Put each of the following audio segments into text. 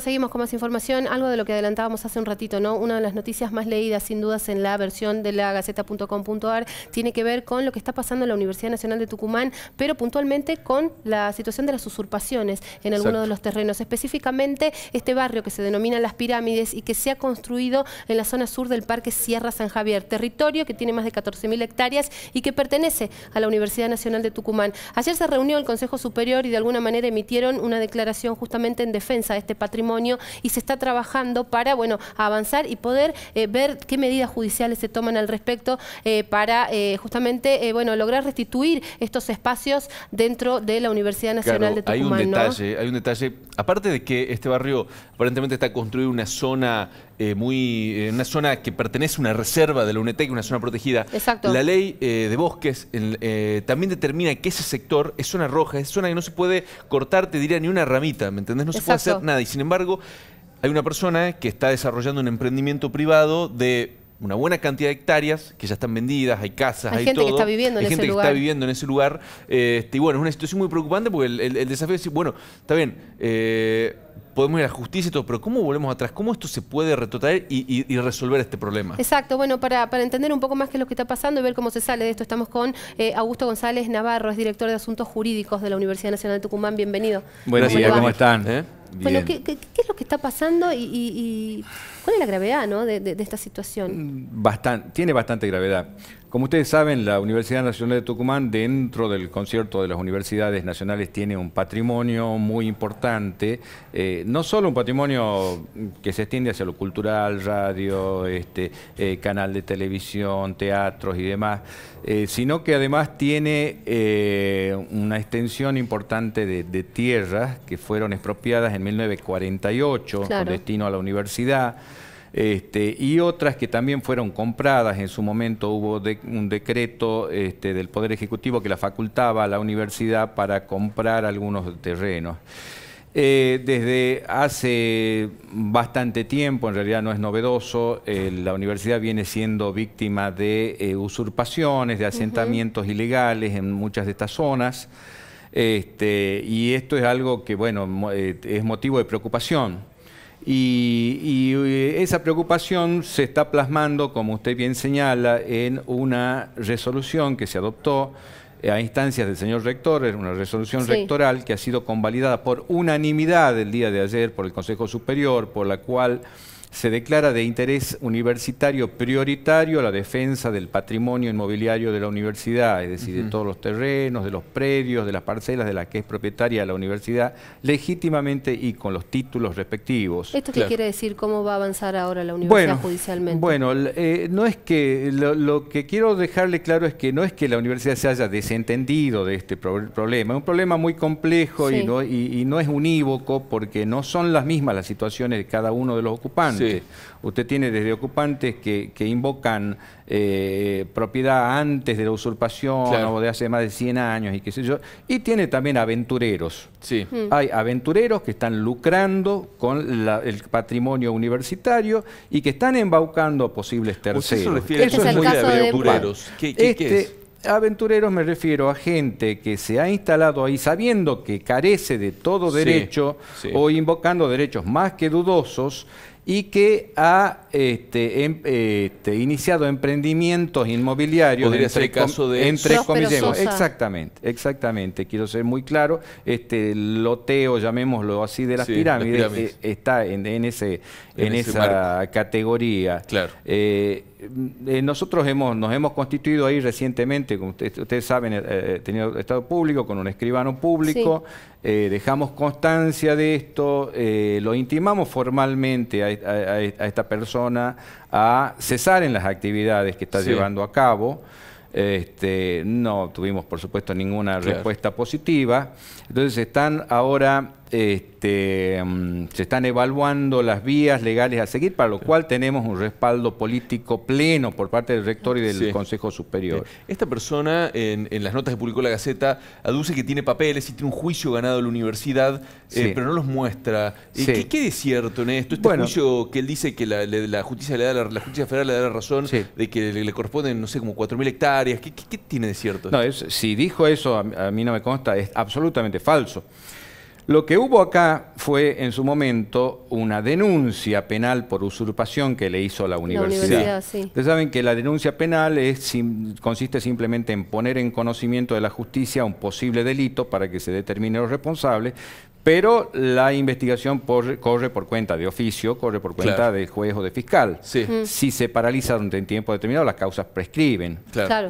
Seguimos con más información, algo de lo que adelantábamos hace un ratito, ¿no? Una de las noticias más leídas, sin dudas, en la versión de la Gaceta.com.ar tiene que ver con lo que está pasando en la Universidad Nacional de Tucumán, pero puntualmente con la situación de las usurpaciones en algunos de los terrenos, específicamente este barrio que se denomina Las Pirámides y que se ha construido en la zona sur del Parque Sierra San Javier, territorio que tiene más de 14.000 hectáreas y que pertenece a la Universidad Nacional de Tucumán. Ayer se reunió el Consejo Superior y de alguna manera emitieron una declaración justamente en defensa de este patrimonio y se está trabajando para bueno, avanzar y poder eh, ver qué medidas judiciales se toman al respecto eh, para eh, justamente bueno, lograr restituir estos espacios dentro de la Universidad Nacional de Tucumán. Hay un detalle, hay un detalle, aparte de que este barrio aparentemente está construido una zona eh, eh, una zona que pertenece a una reserva de la UNETEC, una zona protegida. La ley eh, de bosques eh, también determina que ese sector es zona roja, es zona que no se puede cortar, te diría, ni una ramita, ¿me entendés? No se puede hacer nada. Y sin embargo, hay una persona que está desarrollando un emprendimiento privado de una buena cantidad de hectáreas que ya están vendidas, hay casas, hay, hay gente que está viviendo hay en gente que está viviendo en ese lugar. Este, y bueno, es una situación muy preocupante porque el, desafío es decir, bueno, está bien, podemos ir a justicia y todo, pero ¿cómo volvemos atrás? ¿Cómo esto se puede retrotraer y, resolver este problema? Exacto, bueno, para, entender un poco más qué es lo que está pasando y ver cómo se sale de esto, estamos con eh, Augusto González Navarro, es director de Asuntos Jurídicos de la Universidad Nacional de Tucumán, bienvenido. Buenos días, ¿cómo están? ¿Eh? Bueno, ¿qué, es lo que está pasando y, cuál es la gravedad de, esta situación? bastante tiene bastante gravedad. Como ustedes saben, la Universidad Nacional de Tucumán, dentro del concierto de las universidades nacionales, tiene un patrimonio muy importante, eh, no solo un patrimonio que se extiende hacia lo cultural, radio, este, eh, canal de televisión, teatros y demás, eh, sino que además tiene una extensión importante de, tierras que fueron expropiadas en 1948 con destino a la universidad. Este, y otras que también fueron compradas. En su momento hubo un decreto este, del Poder Ejecutivo que la facultaba a la universidad para comprar algunos terrenos. Eh, desde hace bastante tiempo, en realidad no es novedoso, eh, la universidad viene siendo víctima de eh, usurpaciones, de asentamientos ilegales en muchas de estas zonas, este, y esto es algo que, bueno, es motivo de preocupación. Y, eh, esa preocupación se está plasmando, como usted bien señala, en una resolución que se adoptó eh, a instancias del señor rector, una resolución rectoral que ha sido convalidada por unanimidad el día de ayer por el Consejo Superior, por la cual se declara de interés universitario prioritario la defensa del patrimonio inmobiliario de la universidad, es decir, de todos los terrenos, de los predios, de las parcelas de las que es propietaria la universidad, legítimamente y con los títulos respectivos. ¿Esto qué quiere decir? ¿Cómo va a avanzar ahora la universidad judicialmente? Bueno, eh, no es que lo, que quiero dejarle claro es que no es que la universidad se haya desentendido de este problema, es un problema muy complejo y, no, es unívoco porque no son las mismas las situaciones de cada uno de los ocupantes. Usted tiene desde ocupantes que, invocan eh, propiedad antes de la usurpación o de hace más de 100 años y Y tiene también aventureros. Sí. Hmm. Hay aventureros que están lucrando con el patrimonio universitario y que están embaucando a posibles terceros. eso este es, muy caso de aventureros. ¿Qué, este aventureros me refiero a gente que se ha instalado ahí sabiendo que carece de todo derecho o invocando derechos más que dudosos y que ha este, em, este, iniciado emprendimientos inmobiliarios. en entre, caso de entre Exactamente, exactamente. Quiero ser muy claro. Este loteo, llamémoslo así, de las pirámides, eh, está en, en, esa categoría. Claro. Eh, eh, nosotros hemos, nos hemos constituido ahí recientemente, como ustedes, saben, eh, eh tenido Estado público con un escribano público, eh, dejamos constancia de esto, lo intimamos formalmente a, esta persona a cesar en las actividades que está llevando a cabo. Este, no tuvimos, por supuesto, ninguna respuesta positiva. Entonces están ahora este, mm, se están evaluando las vías legales a seguir, para lo cual tenemos un respaldo político pleno por parte del rector y del Consejo Superior. Esta persona, en, las notas que publicó la Gaceta, aduce que tiene papeles y tiene un juicio ganado en la universidad, eh, pero no los muestra. Eh, ¿Qué, es cierto en esto? Este juicio que él dice que la, justicia federal le da la razón de que le, corresponden, no sé, como 4.000 hectáreas. ¿Qué, qué, tiene de cierto? No, si dijo eso, a mí no me consta, es absolutamente falso. Lo que hubo acá fue en su momento una denuncia penal por usurpación que le hizo la universidad. Ustedes saben que la denuncia penal consiste simplemente en poner en conocimiento de la justicia un posible delito para que se determine los responsables, pero la investigación corre por cuenta de oficio, corre por cuenta del juez o de fiscal. Si se paraliza en un tiempo determinado, las causas prescriben.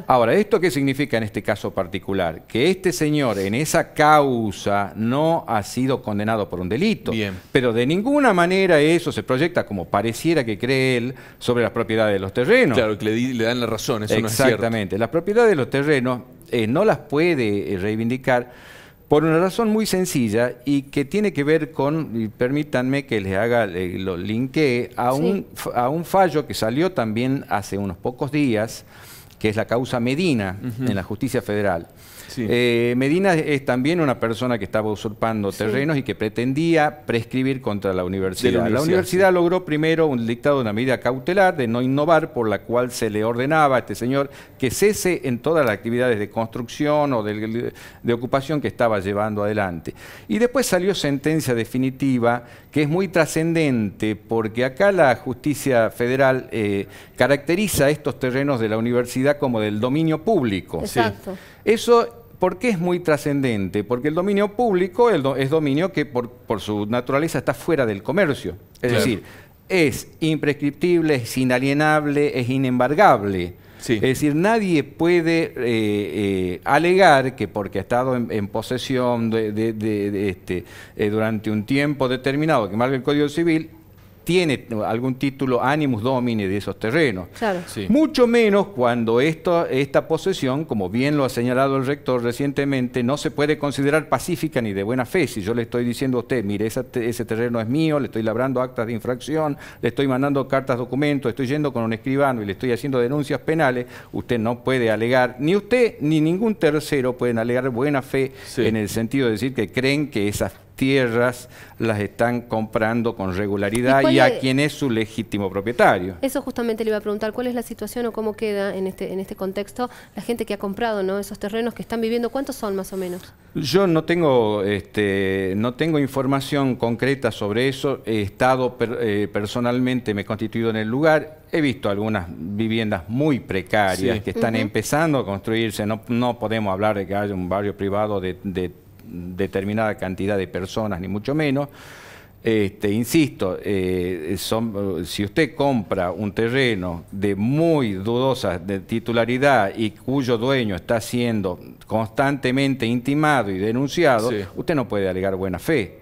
Ahora, ¿esto qué significa en este caso particular? Que este señor en esa causa no ha sido condenado por un delito. Pero de ninguna manera eso se proyecta como pareciera que cree él sobre las propiedades de los terrenos. Claro, que le, dan la razón, eso no es cierto. Exactamente. Las propiedades de los terrenos eh, no las puede eh, reivindicar por una razón muy sencilla y que tiene que ver con, permítanme que les haga, lo linkee, a, un, a un fallo que salió también hace unos pocos días, que es la causa Medina en la justicia federal. Eh, Medina es también una persona que estaba usurpando terrenos y que pretendía prescribir contra la universidad. La universidad, logró primero un dictado de una medida cautelar de no innovar, por la cual se le ordenaba a este señor que cese en todas las actividades de construcción o de, ocupación que estaba llevando adelante. Y después salió sentencia definitiva que es muy trascendente porque acá la justicia federal eh, caracteriza estos terrenos de la universidad como del dominio público. Exacto. Eso ¿Por qué es muy trascendente? Porque el dominio público es dominio que por, su naturaleza está fuera del comercio. Es decir, es imprescriptible, es inalienable, es inembargable. Es decir, nadie puede eh, eh, alegar que porque ha estado en, posesión este, eh, durante un tiempo determinado que marca el Código Civil, tiene algún título animus domini de esos terrenos. Mucho menos cuando esto, esta posesión, como bien lo ha señalado el rector recientemente, no se puede considerar pacífica ni de buena fe. Si yo le estoy diciendo a usted, mire, ese terreno es mío, le estoy labrando actas de infracción, le estoy mandando cartas, documentos, estoy yendo con un escribano y le estoy haciendo denuncias penales, usted no puede alegar, ni usted ni ningún tercero pueden alegar buena fe en el sentido de decir que creen que esa tierras las están comprando con regularidad y, a quién quien es su legítimo propietario. Eso justamente le iba a preguntar, ¿cuál es la situación o cómo queda en este, en este contexto la gente que ha comprado esos terrenos que están viviendo? ¿Cuántos son más o menos? Yo no tengo, este, no tengo información concreta sobre eso. He estado eh, personalmente, me he constituido en el lugar, he visto algunas viviendas muy precarias que están empezando a construirse. No, no podemos hablar de que haya un barrio privado de, de determinada cantidad de personas, ni mucho menos. Este, insisto, eh, son, si usted compra un terreno de muy dudosa de titularidad y cuyo dueño está siendo constantemente intimado y denunciado, usted no puede alegar buena fe.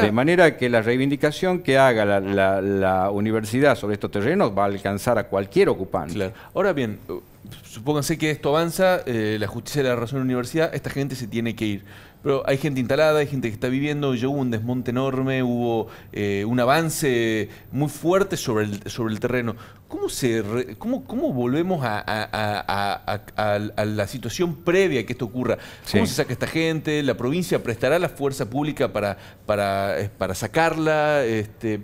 de manera que la reivindicación que haga la, universidad sobre estos terrenos va a alcanzar a cualquier ocupante. Ahora bien, eh, supónganse que esto avanza, eh, la justicia de la razón de la universidad, esta gente se tiene que ir. Pero hay gente instalada, hay gente que está viviendo, Yo hubo un desmonte enorme, hubo eh, un avance muy fuerte sobre el, sobre el terreno. ¿Cómo, se cómo, volvemos a, la situación previa a que esto ocurra? ¿Cómo se saca esta gente? ¿La provincia prestará la fuerza pública para, para, eh, para sacarla? Este,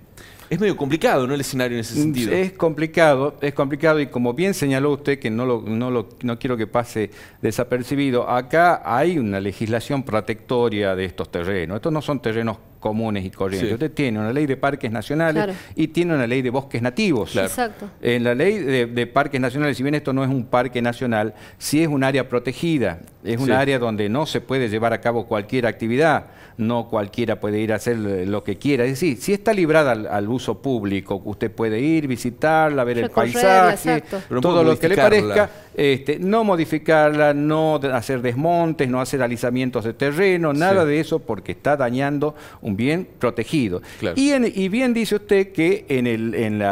es medio complicado, ¿no? El escenario en ese mm, sentido. Es complicado, es complicado y como bien señaló usted, que no, no, lo, no quiero que pase desapercibido, acá hay una legislación protectoria de estos terrenos. Estos no son terrenos comunes y corrientes. Usted tiene una ley de parques nacionales y tiene una ley de bosques nativos. Exacto. En la ley de, parques nacionales, si bien esto no es un parque nacional, sí es un área protegida, es un área donde no se puede llevar a cabo cualquier actividad, no cualquiera puede ir a hacer lo que quiera. Es decir, si está librada al, uso público, usted puede ir, visitarla, ver el paisaje, todo lo que le parezca este, no modificarla, no hacer desmontes, no hacer alisamientos de terreno, nada de eso porque está dañando un bien protegido. Y, bien dice usted que en,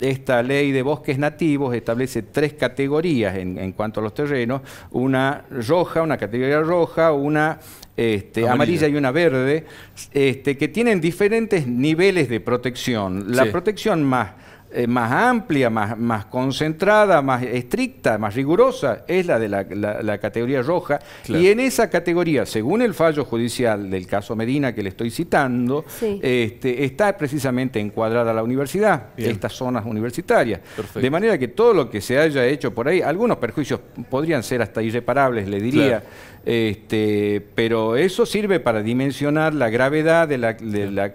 esta ley de bosques nativos establece tres categorías en, cuanto a los terrenos, una roja, una categoría roja, una este, amarilla. y una verde, este, que tienen diferentes niveles de protección. La protección más eh, más amplia, más, más, concentrada, más estricta, más rigurosa, es la de la, categoría roja. Y en esa categoría, según el fallo judicial del caso Medina que le estoy citando, este, está precisamente encuadrada la universidad, estas zonas universitarias. De manera que todo lo que se haya hecho por ahí, algunos perjuicios podrían ser hasta irreparables, le diría. Este, pero eso sirve para dimensionar la gravedad de, las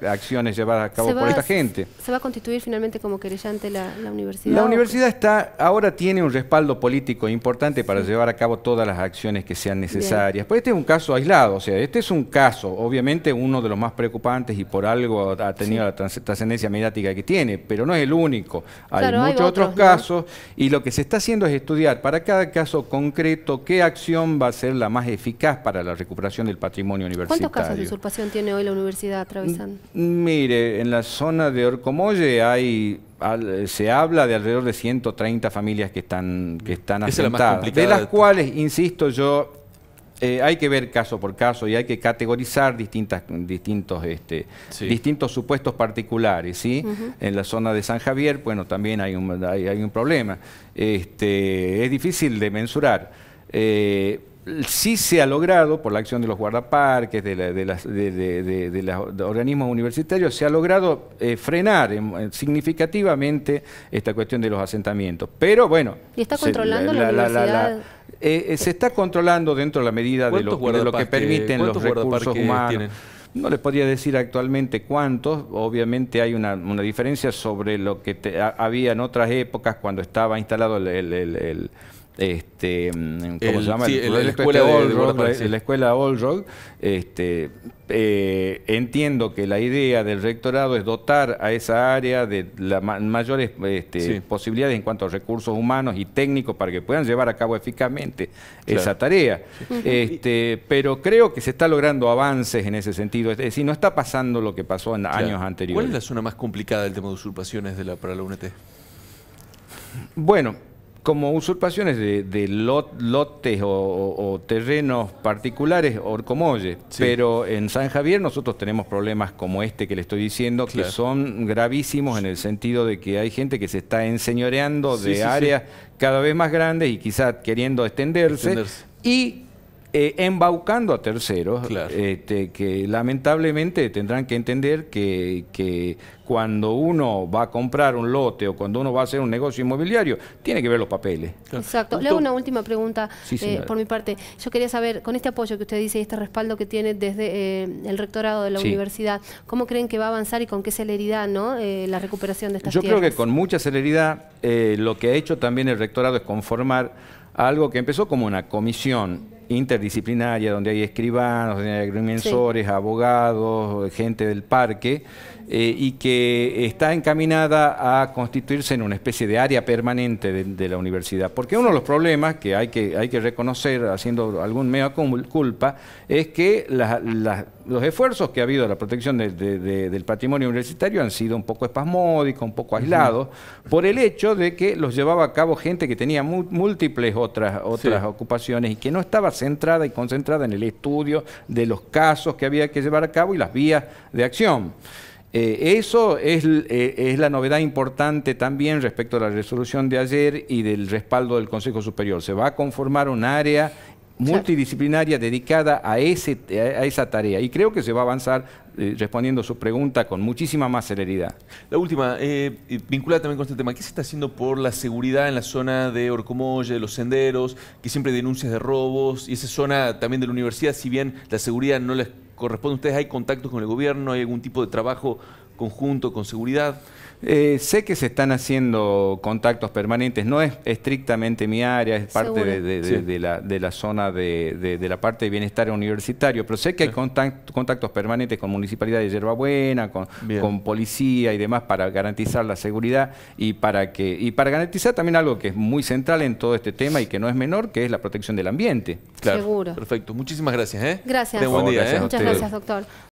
acciones llevadas a cabo por esta gente. Se va a constituir finalmente como querella la, universidad? La universidad está, ahora tiene un respaldo político importante para llevar a cabo todas las acciones que sean necesarias. Pues este es un caso aislado, o sea, este es un caso, obviamente uno de los más preocupantes y por algo ha tenido la trascendencia mediática que tiene, pero no es el único. Hay muchos otros, casos y lo que se está haciendo es estudiar para cada caso concreto qué acción va a ser la más eficaz para la recuperación del patrimonio universitario. ¿Cuántos casos de usurpación tiene hoy la universidad atravesando? mire, en la zona de Orcomolle hay se habla de alrededor de 130 familias que están, que están asentadas, de las cuales, insisto yo, eh, hay que ver caso por caso y hay que categorizar distintas, distintos, este, distintos supuestos particulares. ¿sí? En la zona de San Javier, bueno, también hay un, hay, un problema. Este, es difícil de mensurar. Eh, sí se ha logrado, por la acción de los guardaparques, de, los organismos universitarios, se ha logrado eh, frenar significativamente esta cuestión de los asentamientos. Pero bueno... ¿Y está controlando se, la, eh, eh, se está controlando dentro de la medida de lo, que permiten los recursos humanos. No les podría decir actualmente cuántos, obviamente hay una, diferencia sobre lo que había en otras épocas cuando estaba instalado el este mm, ¿cómo se llama? la escuela Old este, eh, entiendo que la idea del rectorado es dotar a esa área de las mayores este, posibilidades en cuanto a recursos humanos y técnicos para que puedan llevar a cabo eficazmente esa tarea. Este, pero creo que se está logrando avances en ese sentido, es decir, no está pasando lo que pasó en años anteriores. ¿Cuál es la zona más complicada del tema de usurpaciones para la UNT? Bueno, como usurpaciones de, lotes o, terrenos particulares, Orcomolle. Pero en San Javier nosotros tenemos problemas como este que le estoy diciendo, que son gravísimos en el sentido de que hay gente que se está enseñoreando de áreas cada vez más grandes y quizás queriendo extenderse. Eh, embaucando a terceros este, que lamentablemente tendrán que entender que, cuando uno va a comprar un lote o cuando uno va a hacer un negocio inmobiliario, tiene que ver los papeles. Exacto. Le hago una última pregunta eh, por mi parte. Yo quería saber, con este apoyo que usted dice y este respaldo que tiene desde eh, el rectorado de la universidad, ¿cómo creen que va a avanzar y con qué celeridad ¿no? la recuperación de estas Yo creo que con mucha celeridad lo que ha hecho también el rectorado es conformar algo que empezó como una comisión interdisciplinaria, donde hay escribanos, donde hay agrimensores, abogados, gente del parque, eh, y que está encaminada a constituirse en una especie de área permanente de, la universidad. Porque uno de los problemas que hay que, hay que reconocer haciendo algún mea culpa es que los esfuerzos que ha habido a la protección del patrimonio universitario han sido un poco espasmódicos, un poco aislados, por el hecho de que los llevaba a cabo gente que tenía múltiples otras, otras ocupaciones y que no estaba centrada y concentrada en el estudio de los casos que había que llevar a cabo y las vías de acción. Eh, eso eh, es, la novedad importante también respecto a la resolución de ayer y del respaldo del Consejo Superior. Se va a conformar un área multidisciplinaria dedicada a, ese, a esa tarea y creo que se va a avanzar respondiendo a su pregunta con muchísima más celeridad. La última, eh, vinculada también con este tema, ¿qué se está haciendo por la seguridad en la zona de de los senderos, que siempre hay denuncias de robos, y esa zona también de la universidad, si bien la seguridad no les corresponde a ustedes, ¿hay contactos con el gobierno, hay algún tipo de trabajo conjunto, con seguridad? Eh, sé que se están haciendo contactos permanentes, no es estrictamente mi área, es parte de, la, de, la, zona de, la parte de bienestar universitario, pero sé que hay contactos permanentes con Municipalidad de Yerbabuena, con, con, policía y demás para garantizar la seguridad y para, que, y para garantizar también algo que es muy central en todo este tema y que no es menor, que es la protección del ambiente. Claro. Seguro. Perfecto, muchísimas gracias. ¿eh? Gracias. ¿eh? Muchas gracias, doctor.